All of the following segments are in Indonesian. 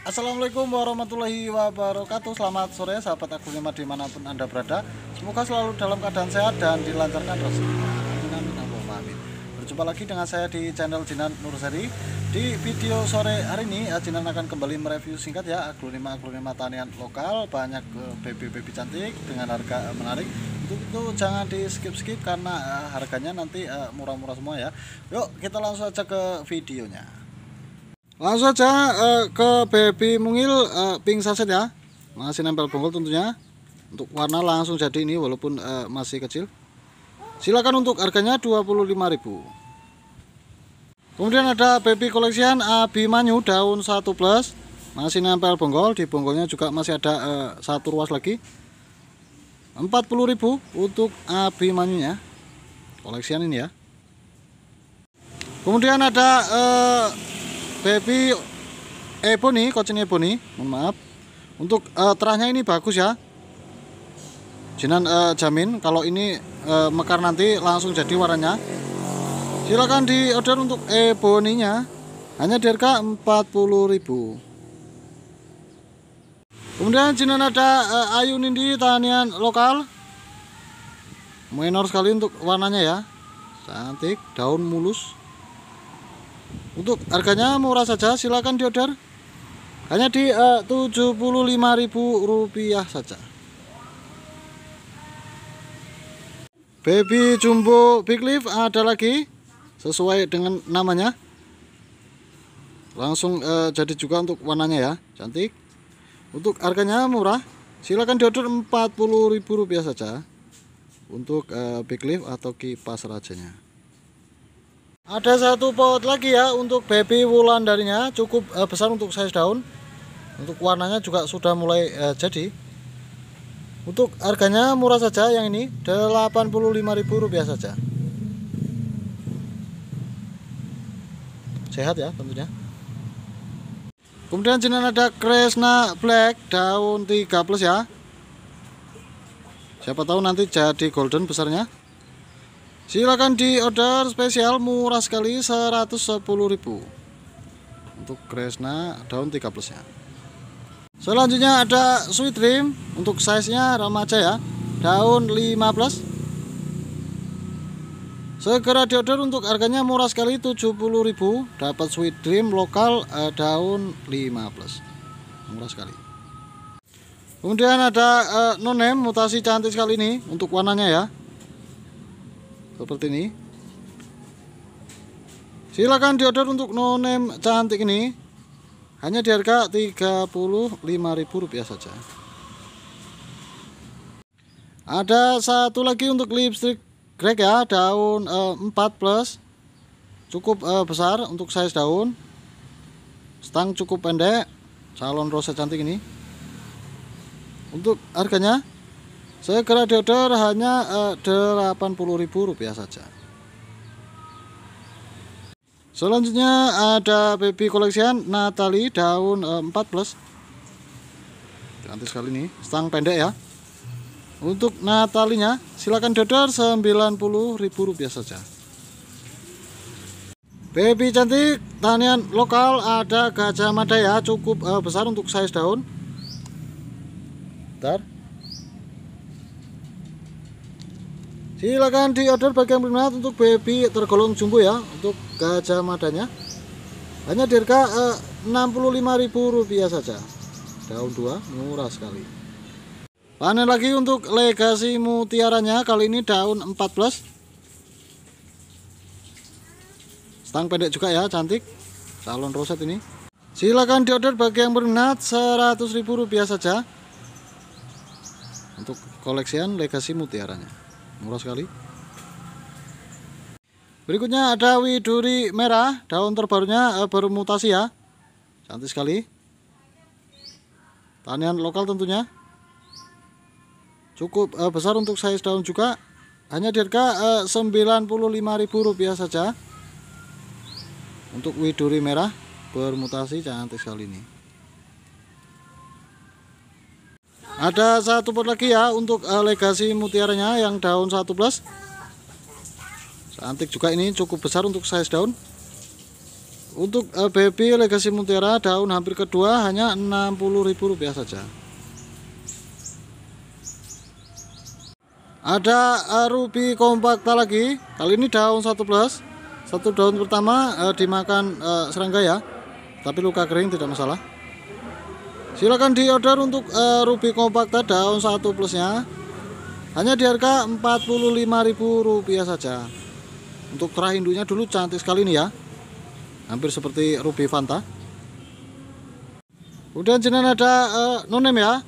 Assalamualaikum warahmatullahi wabarakatuh Selamat sore sahabat aku lima dimanapun anda berada Semoga selalu dalam keadaan sehat dan dilancarkan rezeki Amin amin amin Berjumpa lagi dengan saya di channel Jinan Nurseri Di video sore hari ini eh, Jinan akan kembali mereview singkat ya Aglonema-aglonema tanian lokal Banyak eh, baby-baby cantik dengan harga eh, menarik Untuk itu jangan di skip-skip karena harganya nanti murah -murah semua ya Yuk kita langsung aja ke videonya langsung aja uh, ke baby mungil uh, pink saset ya masih nempel bonggol tentunya untuk warna langsung jadi ini walaupun uh, masih kecil silakan untuk harganya 25.000 kemudian ada baby koleksian abimanyu daun 1 plus masih nempel bonggol di bonggolnya juga masih ada uh, satu ruas lagi 40.000 untuk abimanyunya koleksian ini ya kemudian ada uh, baby ebony eh, kucing ebony mohon maaf untuk uh, terahnya ini bagus ya Jinan uh, jamin kalau ini uh, mekar nanti langsung jadi warnanya silakan di order untuk eboninya hanya di harga 40.000 kemudian Jinan ada uh, ayu nindi tanian lokal minor sekali untuk warnanya ya cantik daun mulus untuk harganya murah saja, silakan diorder. Hanya di eh, uh, Rp75.000 saja. Baby Jumbo Big Leaf ada lagi sesuai dengan namanya. Langsung uh, jadi juga untuk warnanya ya, cantik. Untuk harganya murah, silakan diorder rp rupiah saja untuk uh, Big Leaf atau kipas rajanya ada satu pot lagi ya untuk baby wulan darinya cukup uh, besar untuk size daun untuk warnanya juga sudah mulai uh, jadi untuk harganya murah saja yang ini Rp85.000 saja sehat ya tentunya kemudian jenis ada Kresna Black daun 3 plus ya siapa tahu nanti jadi golden besarnya Silakan di order spesial murah sekali 110.000. Untuk Kresna daun 3 ya Selanjutnya ada Sweet Dream untuk size-nya remaja ya. Daun 5 plus. Segera di order untuk harganya murah sekali 70.000, dapat Sweet Dream lokal eh, daun 5 plus. Murah sekali. Kemudian ada eh, nonem mutasi cantik sekali ini untuk warnanya ya seperti ini silakan diorder untuk no name cantik ini hanya di harga Rp35.000 saja ada satu lagi untuk lipstick greg ya daun eh, 4 plus cukup eh, besar untuk size daun stang cukup pendek calon rose cantik ini untuk harganya Segera deodor hanya eh, Rp80.000 rupiah saja. Selanjutnya ada baby koleksian Natali daun eh, empat 4 plus. Cantik sekali nih, stang pendek ya. Untuk Natalinya silakan dodor rp rupiah saja. Baby cantik tanian lokal ada gajah mada ya cukup eh, besar untuk size daun. Bentar. Silakan diorder bagi yang berminat untuk baby tergolong jumbo ya untuk gajah madanya. Hanya di harga eh, Rp65.000 saja. Daun 2 murah sekali. Panen lagi untuk legasi mutiaranya kali ini daun 14. Stang pendek juga ya, cantik. Calon roset ini. Silakan diorder bagi yang berminat Rp100.000 saja untuk koleksian legasi mutiaranya murah sekali berikutnya ada widuri merah daun terbarunya eh, baru mutasi ya cantik sekali tanian lokal tentunya cukup eh, besar untuk size daun juga hanya di harga eh, 95.000 rupiah saja untuk widuri merah bermutasi cantik sekali ini Ada satu pot lagi ya untuk uh, legasi mutiaranya yang daun 11. Cantik juga ini cukup besar untuk size daun. Untuk uh, baby legasi mutiara daun hampir kedua hanya Rp60.000 saja. Ada uh, ruby kompakta lagi. Kali ini daun 11. Satu daun pertama uh, dimakan uh, serangga ya. Tapi luka kering tidak masalah silakan diorder untuk uh, Ruby Compact daun 1 plusnya hanya di harga Rp45.000 saja untuk terah indunya dulu cantik sekali ini ya hampir seperti Ruby Fanta kemudian jinan ada uh, eh, nonem ya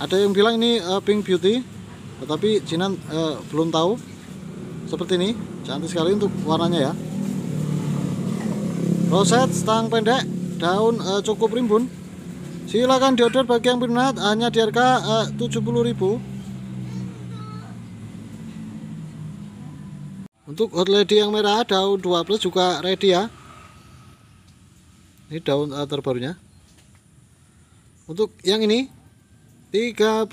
ada yang bilang ini uh, pink beauty tetapi jinan uh, belum tahu seperti ini cantik sekali untuk warnanya ya roset stang pendek daun uh, cukup rimbun Silakan diorder bagi yang berminat hanya di harga eh, uh, 70.000. Untuk hot lady yang merah daun 2 plus juga ready ya. Ini daun uh, terbarunya. Untuk yang ini 30.000.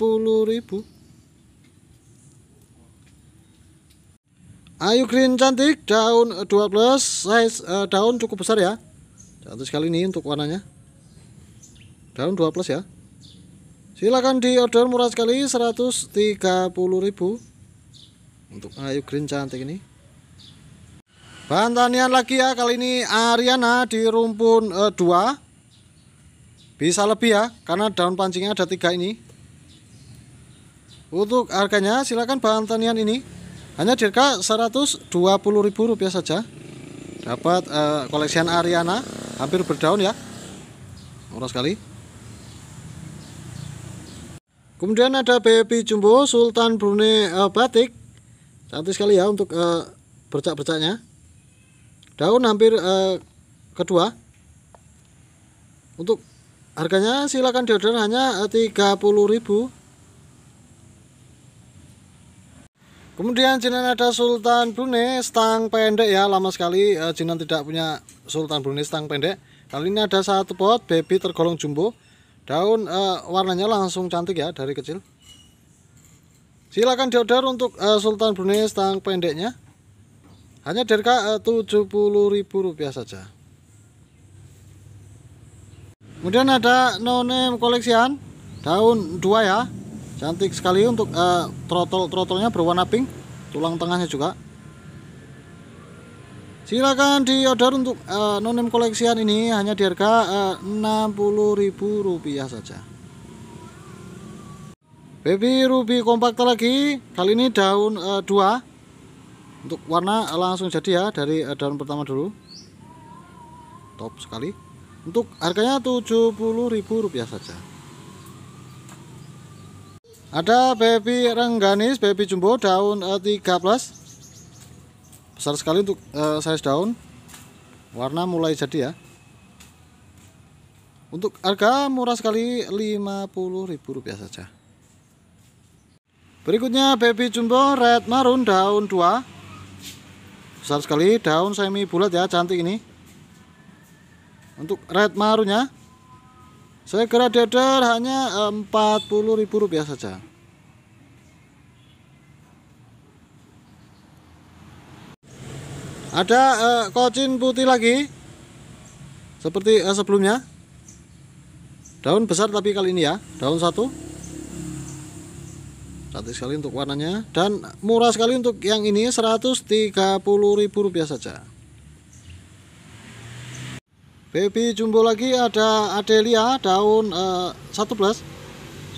Ayu green cantik daun 2 plus size uh, daun cukup besar ya. Cantik sekali ini untuk warnanya daun 2 plus ya silakan di order murah sekali 130.000 untuk ayu green cantik ini bahan lagi ya kali ini Ariana di rumpun eh, 2 bisa lebih ya karena daun pancingnya ada tiga ini untuk harganya silakan bahan ini hanya di harga ribu rupiah saja dapat eh, koleksian Ariana hampir berdaun ya murah sekali Kemudian ada baby Jumbo Sultan Brunei uh, Batik. Cantik sekali ya untuk uh, bercak-bercaknya. Daun hampir uh, kedua. Untuk harganya silakan diorder hanya 30.000. Kemudian jinan ada Sultan Brunei stang pendek ya, lama sekali uh, jinan tidak punya Sultan Brunei stang pendek. Kali ini ada satu pot baby tergolong jumbo daun uh, warnanya langsung cantik ya dari kecil silakan diorder untuk uh, Sultan Brunei stang pendeknya hanya dari eh, uh, 70.000 rupiah saja kemudian ada nonem koleksian daun dua ya cantik sekali untuk uh, trotol trotolnya berwarna pink tulang tengahnya juga Silakan diorder untuk uh, eh, nonem koleksian ini hanya di harga eh, uh, Rp60.000 saja. Baby Ruby kompak lagi. Kali ini daun uh, eh, 2. Untuk warna langsung jadi ya dari uh, daun pertama dulu. Top sekali. Untuk harganya Rp70.000 saja. Ada baby rengganis, baby jumbo daun uh, 13 plus besar sekali untuk uh, size daun warna mulai jadi ya untuk harga murah sekali Rp50.000 saja berikutnya baby jumbo red marun daun 2 besar sekali daun semi bulat ya cantik ini untuk red marunnya segera dadar hanya eh, Rp40.000 saja ada uh, kocin putih lagi seperti uh, sebelumnya daun besar tapi kali ini ya daun satu cantik sekali untuk warnanya dan murah sekali untuk yang ini 130 ribu rupiah saja baby jumbo lagi ada adelia daun uh, eh, 11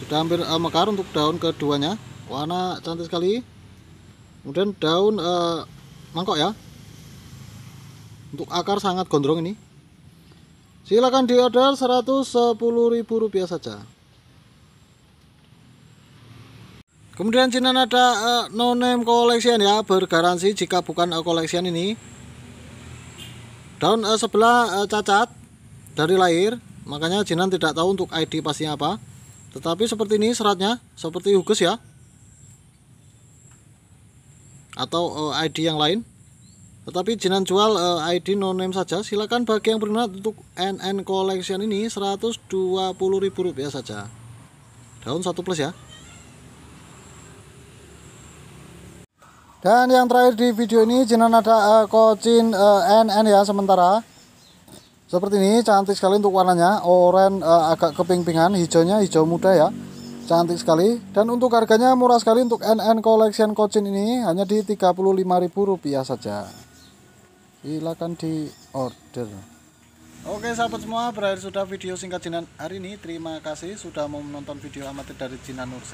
sudah hampir uh, mekar untuk daun keduanya warna cantik sekali kemudian daun uh, mangkok ya untuk akar sangat gondrong ini silakan diorder Rp110.000 saja kemudian Jinan ada uh, no name collection ya bergaransi jika bukan uh, collection ini daun uh, sebelah uh, cacat dari lahir makanya Jinan tidak tahu untuk ID pastinya apa tetapi seperti ini seratnya seperti hugus ya atau uh, ID yang lain tetapi jenan jual uh, eh, ID no name saja. Silakan bagi yang berminat untuk NN Collection ini Rp120.000 saja. Daun satu plus ya. Dan yang terakhir di video ini jenan ada uh, kocin uh, eh, NN ya sementara. Seperti ini cantik sekali untuk warnanya, oranye uh, agak keping-pingan, hijaunya hijau muda ya cantik sekali dan untuk harganya murah sekali untuk NN Collection kocin ini hanya di Rp35.000 saja silakan di order oke sahabat semua berakhir sudah video singkat Jinan hari ini terima kasih sudah mau menonton video amatir dari Jinan Nur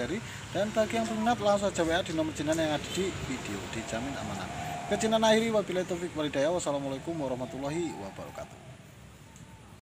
dan bagi yang berminat langsung aja WA di nomor Jinan yang ada di video dijamin amanah ke Jinan akhiri wabillahi taufiq walidaya wassalamualaikum warahmatullahi wabarakatuh